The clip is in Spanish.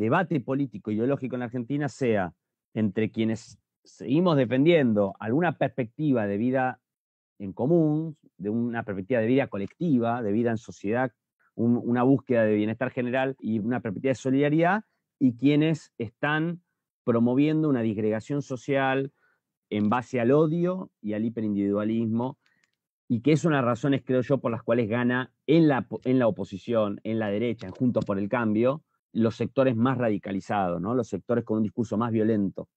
debate político ideológico en Argentina sea entre quienes seguimos defendiendo alguna perspectiva de vida en común, de una perspectiva de vida colectiva, de vida en sociedad, una búsqueda de bienestar general y una perspectiva de solidaridad, y quienes están promoviendo una disgregación social en base al odio y al hiperindividualismo, y que es una de las razones, creo yo, por las cuales gana en la, en la oposición, en la derecha, en Juntos por el Cambio, los sectores más radicalizados, ¿no? los sectores con un discurso más violento.